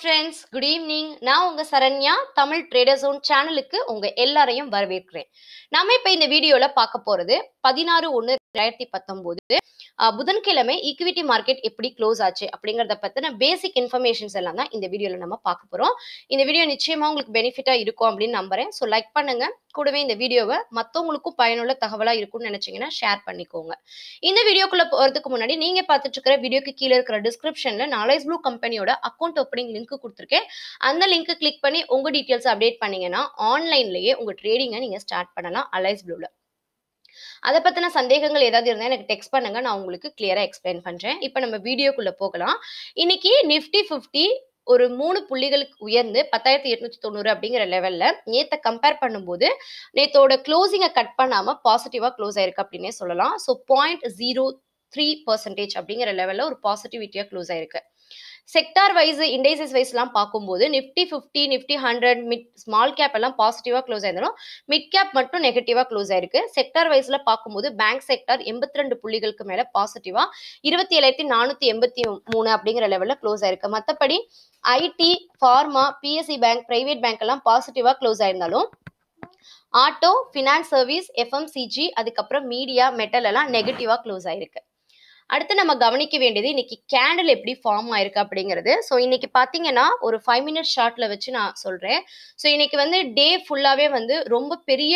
friends good evening நான் உங்கள் Saranya Tamil trader zone சேனலுக்கு உங்கள் எல்லாரையும் வரவேற்கிறேன் நாம இப்போ இந்த வீடியோவில் பார்க்க போகிறது பதினாறு ஒன்று ரெண்டாயிரத்தி பத்தொம்போது புதன்கிழமை ஈக்விட்டி மார்க்கெட் எப்படி க்ளோஸ் ஆச்சு அப்படிங்கிறத பற்றின பேசிக் இன்ஃபர்மேஷன்ஸ் எல்லாம் தான் இந்த வீடியோவில் நம்ம பார்க்க போகிறோம் இந்த வீடியோ நிச்சயமாக உங்களுக்கு பெனிஃபிட்டாக இருக்கும் அப்படின்னு நம்புகிறேன் ஸோ லைக் பண்ணுங்கள் கூடவே இந்த வீடியோவை மற்றவங்களுக்கும் பயனுள்ள தகவலாக இருக்கும்னு நினச்சிங்கன்னா ஷேர் பண்ணிக்கோங்க இந்த வீடியோக்குள்ளே போகிறதுக்கு முன்னாடி நீங்கள் பார்த்துட்டு இருக்கிற வீடியோக்கு கீழே இருக்கிற டிஸ்கிரிப்ஷனில் நாலேஜ் ப்ளூ கம்பெனியோட அக்கௌண்ட் ஓப்பனிங் லிங்க் கொடுத்துருக்கேன் அந்த லிங்க் கிளிக் பண்ணி உங்கள் டீட்டெயில்ஸ் அப்டேட் பண்ணீங்கன்னா ஆன்லைன்லேயே உங்கள் ட்ரேடிங்கை நீங்கள் ஸ்டார்ட் பண்ணலாம் அலைஸ் ப்ளூவில் அதை பற்றின சந்தேகங்கள் ஏதாவது இருந்தால் எனக்கு டெக்ஸ்ட் பண்ணுங்க நான் உங்களுக்கு கிளியராக எக்ஸ்பிளைன் பண்ணுறேன் இப்போ நம்ம வீடியோக்குள்ளே போகலாம் இன்னைக்கு நிஃப்டி ஃபிஃப்டி ஒரு மூணு புள்ளிகளுக்கு உயர்ந்து பத்தாயிரத்தி எட்நூத்தி தொண்ணூறு அப்படிங்கிற லெவல்ல நேத்தை கம்பேர் பண்ணும்போது நேத்தோட க்ளோசிங்கை கட் பண்ணாம பாசிட்டிவா க்ளோஸ் ஆயிருக்கு அப்படின்னே சொல்லலாம் so point zero three percentage அப்படிங்கிற லெவலில் ஒரு பாசிட்டிவிட்டியாக க்ளோஸ் ஆயிருக்கு செக்டார் வைஸ் இண்டைசஸ் வைஸ்லாம் பார்க்கும்போது Nifty fifty Nifty hundred mid small cap எல்லாம் பாசிட்டிவாக க்ளோஸ் ஆயிருந்தாலும் மிட் கேப் மட்டும் நெகட்டிவாக க்ளோஸ் ஆயிருக்கு செக்டார் வைஸ்ல பார்க்கும்போது பேங்க் செக்டார் எண்பத்தி ரெண்டு புள்ளிகளுக்கு மேலே பாசிட்டிவாக இருபத்தி ஏழாயிரத்தி நானூற்றி எண்பத்தி மூணு அப்படிங்கிற லெவலில் க்ளோஸ் ஆயிருக்கு மற்றபடி IT pharma PSC bank private bank எல்லாம் பாசிட்டிவாக க்ளோஸ் ஆயிருந்தாலும் ஆட்டோ ஃபினான்ஸ் சர்வீஸ் எஃப்எம்சிஜி அதுக்கப்புறம் மீடியா மெட்டல் எல்லாம் நெகட்டிவாக க்ளோஸ் ஆயிருக்கு அடுத்து நம்ம கவனிக்க வேண்டியது இன்னைக்கு கேண்டில் எப்படி ஃபார்ம் ஆயிருக்கு அப்படிங்கிறது ஸோ இன்னைக்கு பார்த்தீங்கன்னா ஒரு ஃபைவ் மினிட்ஸ் ஷார்ட்ல வச்சு நான் சொல்றேன் ஸோ இன்னைக்கு வந்து டே ஃபுல்லாவே வந்து ரொம்ப பெரிய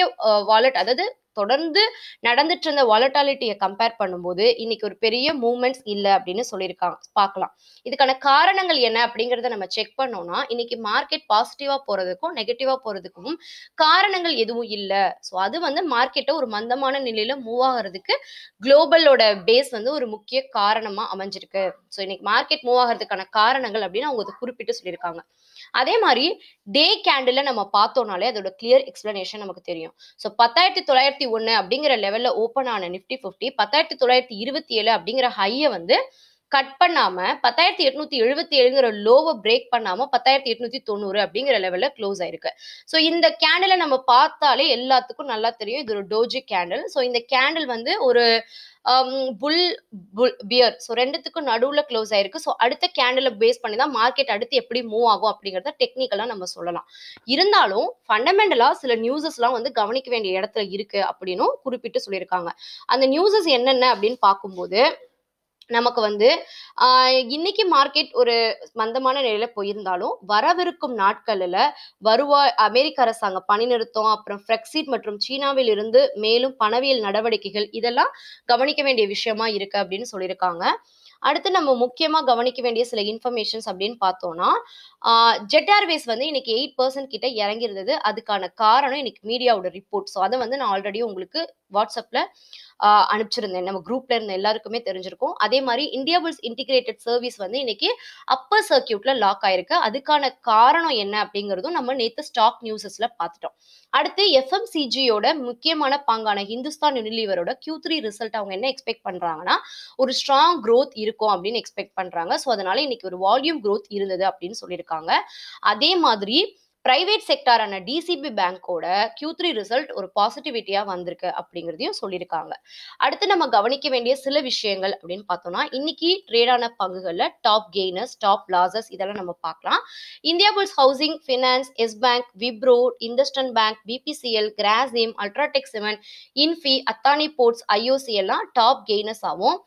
வாலட் அதாவது தொடர்ந்து நடந்துட்டு இருந்த வாலட்டாலிட்டியை கம்பேர் பண்ணும்போது இன்னைக்கு ஒரு பெரிய மூவ்மெண்ட்ஸ் இல்லை அப்படின்னு சொல்லியிருக்காங்க பார்க்கலாம் இதுக்கான காரணங்கள் என்ன அப்படிங்கிறத நம்ம செக் பண்ணோம்னா இன்னைக்கு மார்க்கெட் பாசிட்டிவா போறதுக்கும் நெகட்டிவா போறதுக்கும் காரணங்கள் எதுவும் இல்லை ஸோ அது வந்து மார்க்கெட்டை ஒரு மந்தமான நிலையில மூவ் ஆகிறதுக்கு குளோபலோட பேஸ் வந்து ஒரு முக்கிய காரணமா அமைஞ்சிருக்கு ஸோ இன்னைக்கு மார்க்கெட் மூவ் ஆகிறதுக்கான காரணங்கள் அப்படின்னு அவங்க குறிப்பிட்டு சொல்லியிருக்காங்க அதே மாதிரி டே கேண்டில் நம்ம பார்த்தோம்னாலே அதோட கிளியர் எக்ஸ்பிளனேஷன் நமக்கு தெரியும் ஸோ பத்தாயிரத்தி தொள்ளாயிரத்தி பத்தாயிரத்தி ஒன்று அப்படிங்கிற லெவலில் ஓப்பன் ஆன நிஃப்டி ஃபிஃப்டி பத்தாயிரத்தி தொள்ளாயிரத்தி இருபத்தி ஏழு அப்படிங்கிற ஹையை வந்து கட் பண்ணாம பத்தாயிரத்தி எட்நூத்தி எழுபத்தி ஏழுங்கிற லோவை பிரேக் பண்ணாம பத்தாயிரத்தி எட்நூத்தி தொண்ணூறு அப்படிங்கிற லெவல்ல க்ளோஸ் ஆயிருக்கு ஸோ இந்த கேண்டிலை நம்ம பார்த்தாலே எல்லாத்துக்கும் நல்லா தெரியும் இது ஒரு டோஜி கேண்டில் ஸோ இந்த கேண்டில் வந்து ஒரு புல் புல் பியர் ஸோ ரெண்டுத்துக்கும் நடுவில் க்ளோஸ் ஆயிருக்கு ஸோ அடுத்த கேண்டலை பேஸ் பண்ணி தான் மார்க்கெட் அடுத்து எப்படி மூவ் ஆகும் அப்படிங்கிறத டெக்னிக்கலாக நம்ம சொல்லலாம் இருந்தாலும் ஃபண்டமெண்டலாக சில நியூஸஸ்லாம் வந்து கவனிக்க வேண்டிய இடத்துல இருக்கு அப்படின்னும் குறிப்பிட்டு சொல்லியிருக்காங்க அந்த நியூஸஸ் என்னென்ன அப்படின்னு பார்க்கும்போது நமக்கு வந்து இன்னைக்கு மார்க்கெட் ஒரு மந்தமான நிலையில போயிருந்தாலும் வரவிருக்கும் நாட்களில் வருவாய் அமெரிக்க அரசாங்கம் பணி நிறுத்தம் அப்புறம் பிரெக்சிட் மற்றும் சீனாவில் இருந்து மேலும் பணவியல் நடவடிக்கைகள் இதெல்லாம் கவனிக்க வேண்டிய விஷயமா இருக்கு அப்படின்னு சொல்லியிருக்காங்க அடுத்து நம்ம முக்கியமாக கவனிக்க வேண்டிய சில இன்ஃபர்மேஷன்ஸ் அப்படின்னு பார்த்தோம்னா ஜெட் ஏர்வேஸ் வந்து இன்னைக்கு எயிட் பர்சன்ட் கிட்ட இறங்கியிருந்தது அதுக்கான காரணம் இன்னைக்கு மீடியாவோட ரிப்போர்ட் ஸோ அதை வந்து நான் ஆல்ரெடி உங்களுக்கு வாட்ஸ்அப்பில் அனுப்பிச்சிருந்தேன் நம்ம குரூப்ல இருந்த எல்லாருக்குமே தெரிஞ்சிருக்கும் அதே மாதிரி இந்தியாபுல்ஸ் இன்டிகிரேட்டட் சர்வீஸ் வந்து இன்னைக்கு அப்பர் சர்க்கியூட்ல லாக் ஆயிருக்கு அதுக்கான காரணம் என்ன அப்படிங்கிறதும் நம்ம நேற்று ஸ்டாக் நியூஸஸ்ல பார்த்துட்டோம் அடுத்து எஃப்எம்சிஜியோட முக்கியமான பாங்கான ஹிந்துஸ்தான் யூனிலிவரோட கியூ த்ரீ ரிசல்ட் அவங்க என்ன எக்ஸ்பெக்ட் பண்றாங்கன்னா ஒரு ஸ்ட்ராங் க்ரோத் இரு இருக்கும் அப்படின்னு எக்ஸ்பெக்ட் பண்றாங்க ஸோ அதனால இன்னைக்கு ஒரு வால்யூம் க்ரோத் இருந்தது அப்படின்னு சொல்லியிருக்காங்க அதே மாதிரி பிரைவேட் செக்டரான டிசிபி பேங்கோட கியூ த்ரீ ரிசல்ட் ஒரு பாசிட்டிவிட்டியா வந்திருக்கு அப்படிங்கிறதையும் சொல்லியிருக்காங்க அடுத்து நம்ம கவனிக்க வேண்டிய சில விஷயங்கள் அப்படின்னு பார்த்தோம்னா இன்னைக்கு ட்ரேடான பங்குகள்ல டாப் கெய்னர்ஸ் டாப் லாசஸ் இதெல்லாம் நம்ம பார்க்கலாம் Indiabulls housing finance Yes bank Wipro IndusInd bank BPCL Grasim UltraTech cement Infy Adani ports IOC எல்லாம் டாப் கெய்னர்ஸ் ஆகும்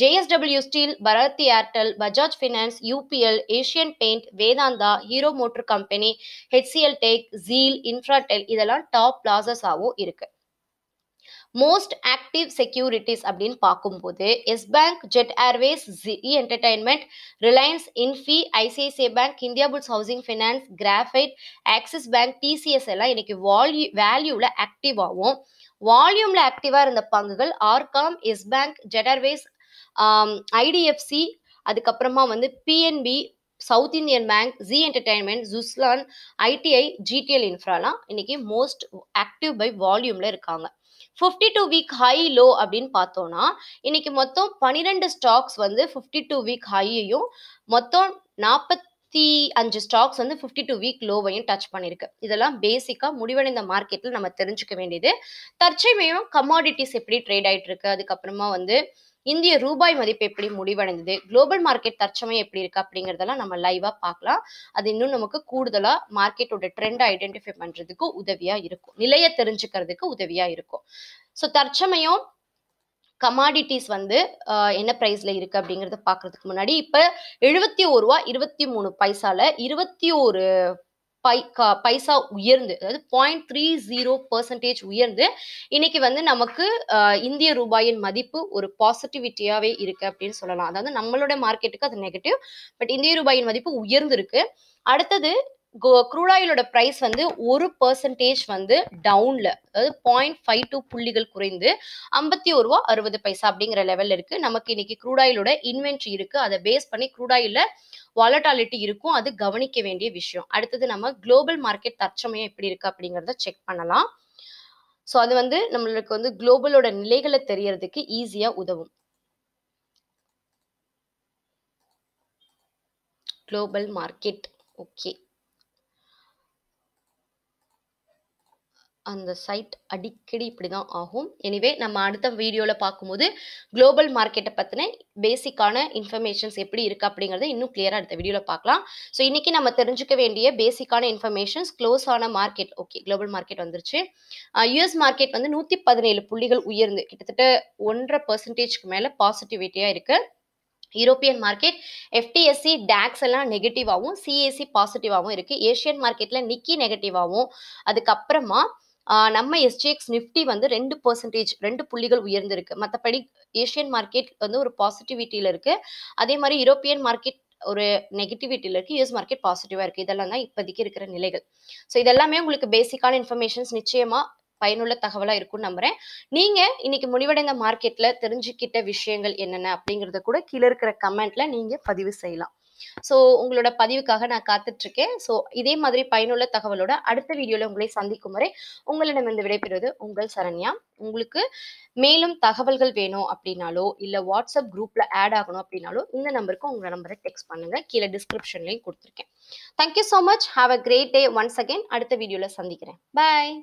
JSW steel Bharti Airtel Bajaj finance UPL Asian paint Vedanta Hero motor company HCL tech ஜீல் Infratel இதெல்லாம் டாப் பிளாசஸாகவும் இருக்குது most active securities அப்படின்னு பார்க்கும்போது Yes bank Jet Airways Zee entertainment Reliance Infy ICICI bank India Indiabulls housing finance graphite Axis bank TCS எல்லாம் இன்னைக்கு value வேல்யூவில் ஆக்டிவாகவும் வால்யூமில் ஆக்டிவாக இருந்த பங்குகள் RCom Yes bank Jet Airways IDFC அதுக்கப்புறமா வந்து PNB South Indian bank Zee entertainment Suzlon ITI GTL இன்ஃப்ராலாம் இன்னைக்கு மோஸ்ட் ஆக்டிவ் பை வால்யூமில் இருக்காங்க fifty two week high low அப்படின்னு பார்த்தோம்னா இன்னைக்கு மொத்தம் பன்னிரெண்டு ஸ்டாக்ஸ் வந்து ஃபிஃப்டி டூ வீக் ஹையையும் மொத்தம் நாற்பத்தி அஞ்சு ஸ்டாக்ஸ் வந்து ஃபிஃப்டி டூ வீக் லோவையும் டச் பண்ணியிருக்கு இதெல்லாம் பேசிக்காக முடிவடைந்த மார்க்கெட்டில் நம்ம தெரிஞ்சுக்க வேண்டியது தற்சமயம் கமாடிட்டிஸ் எப்படி ட்ரேட் ஆகிட்டு இருக்கு அதுக்கப்புறமா வந்து இந்திய ரூபாய் மதிப்பு எப்படி முடிவடைந்தது குளோபல் மார்க்கெட் தற்சமயம் எப்படி இருக்கு அப்படிங்கிறதெல்லாம் நம்ம லைவா பார்க்கலாம் அது இன்னும் நமக்கு கூடுதலா மார்க்கெட்டோட ட்ரெண்ட் ஐடென்டிஃபை பண்றதுக்கு உதவியா இருக்கும் நிலையை தெரிஞ்சுக்கிறதுக்கு உதவியா இருக்கும் ஸோ தற்சமயம் கமாடிட்டிஸ் வந்து என்ன ப்ரைஸில் இருக்குது அப்படிங்கிறத பார்க்குறதுக்கு முன்னாடி இப்போ எழுபத்தி ஒரு ரூபா இருபத்தி மூணு பைசாவில் இருபத்தி ஒரு பை பைசா உயர்ந்து அதாவது பாயிண்ட் த்ரீ ஜீரோ பர்சன்டேஜ் உயர்ந்து இன்னைக்கு வந்து நமக்கு இந்திய ரூபாயின் மதிப்பு ஒரு பாசிட்டிவிட்டியாவே இருக்கு அப்படின்னு சொல்லலாம் அதாவது நம்மளோட மார்க்கெட்டுக்கு அது நெகட்டிவ் பட் இந்திய ரூபாயின் மதிப்பு உயர்ந்திருக்கு அடுத்தது க்ரூட் ஆயிலோட ப்ரைஸ் வந்து ஒரு பர்சன்டேஜ் வந்து டவுன்ல அதாவது பாயிண்ட் ஃபைவ் டூ புள்ளிகள் குறைந்து ஐம்பத்தி ஒரு ரூபா அறுபது பைசா அப்படிங்கிற லெவல்ல இருக்கு நமக்கு இன்னைக்கு க்ரூட் ஆயிலோட இன்வென்ட்ரி இருக்கு அதை பேஸ் பண்ணி க்ரூட் ஆயில வாலட்டாலிட்டி இருக்கும் அது கவனிக்க வேண்டிய விஷயம் அடுத்தது நம்ம குளோபல் மார்க்கெட் தற்சமயம் எப்படி இருக்கு அப்படிங்கிறத செக் பண்ணலாம் ஸோ அது வந்து நம்மளுக்கு வந்து குளோபலோட நிலைகளை தெரியறதுக்கு ஈஸியாக உதவும் குளோபல் மார்க்கெட் ஓகே அந்த சைட் அடிக்கடி இப்படி தான் ஆகும் எனிவே நம்ம அடுத்த வீடியோவில் பார்க்கும்போது குளோபல் மார்க்கெட்டை பற்றின பேசிக்கான இன்ஃபர்மேஷன்ஸ் எப்படி இருக்குது அப்படிங்கிறத இன்னும் கிளியராக அடுத்த வீடியோவில் பார்க்கலாம் ஸோ இன்றைக்கி நம்ம தெரிஞ்சுக்க வேண்டிய பேசிக்கான இன்ஃபர்மேஷன்ஸ் க்ளோஸ் ஆன மார்க்கெட் ஓகே குளோபல் மார்க்கெட் வந்துருச்சு யூஎஸ் மார்க்கெட் வந்து நூற்றி பதினேழு புள்ளிகள் உயர்ந்து கிட்டத்தட்ட ஒன்றரை பர்சன்டேஜ்க்கு மேலே பாசிட்டிவிட்டியாக இருக்குது யூரோப்பியன் மார்க்கெட் எஃப்டிஎஸ்சி டேக்ஸ் எல்லாம் நெகட்டிவாகவும் சிஎஸ்சி பாசிட்டிவாகவும் இருக்குது ஏஷியன் மார்க்கெட்டில் நிக்கி நெகட்டிவாகவும் அதுக்கப்புறமா நம்ம எஸ்டிஎக்ஸ் நிஃப்டி வந்து ரெண்டு பர்சன்டேஜ் ரெண்டு புள்ளிகள் உயர்ந்திருக்கு மற்றபடி ஏஷியன் மார்க்கெட் வந்து ஒரு பாசிட்டிவிட்டியில் இருக்குது அதே மாதிரி யூரோப்பியன் மார்க்கெட் ஒரு நெகட்டிவிட்டியில் இருக்குது யூஎஸ் மார்க்கெட் பாசிட்டிவாக இருக்குது இதெல்லாம் தான் இப்போதைக்கு இருக்கிற நிலைகள் ஸோ இதெல்லாமே உங்களுக்கு பேசிக்கான இன்ஃபர்மேஷன்ஸ் நிச்சயமாக பயனுள்ள தகவலாக இருக்கும்னு நம்புறேன் நீங்கள் இன்னைக்கு முடிவடைந்த மார்க்கெட்டில் தெரிஞ்சுக்கிட்ட விஷயங்கள் என்னென்ன அப்படிங்கிறத கூட கீழே இருக்கிற கமெண்ட்டில் நீங்கள் பதிவு செய்யலாம் ஸோ உங்களோட பதிவுக்காக நான் காத்துட்ருக்கேன் ஸோ இதே மாதிரி பயனுள்ள தகவலோட அடுத்த வீடியோவில் உங்களை சந்திக்கும் வரை இருந்து விடைபெறுவது உங்கள் சரண்யா உங்களுக்கு மேலும் தகவல்கள் வேணும் அப்படின்னாலோ இல்லை வாட்ஸ்அப் குரூப்பில் ஆட் ஆகணும் அப்படின்னாலோ இந்த நம்பருக்கு உங்கள் நம்பரை டெக்ஸ்ட் பண்ணுங்கள் கீழே டிஸ்கிரிப்ஷன்லையும் கொடுத்துருக்கேன் thank you so much have a great day once again அடுத்த வீடியோவில் சந்திக்கிறேன் பாய்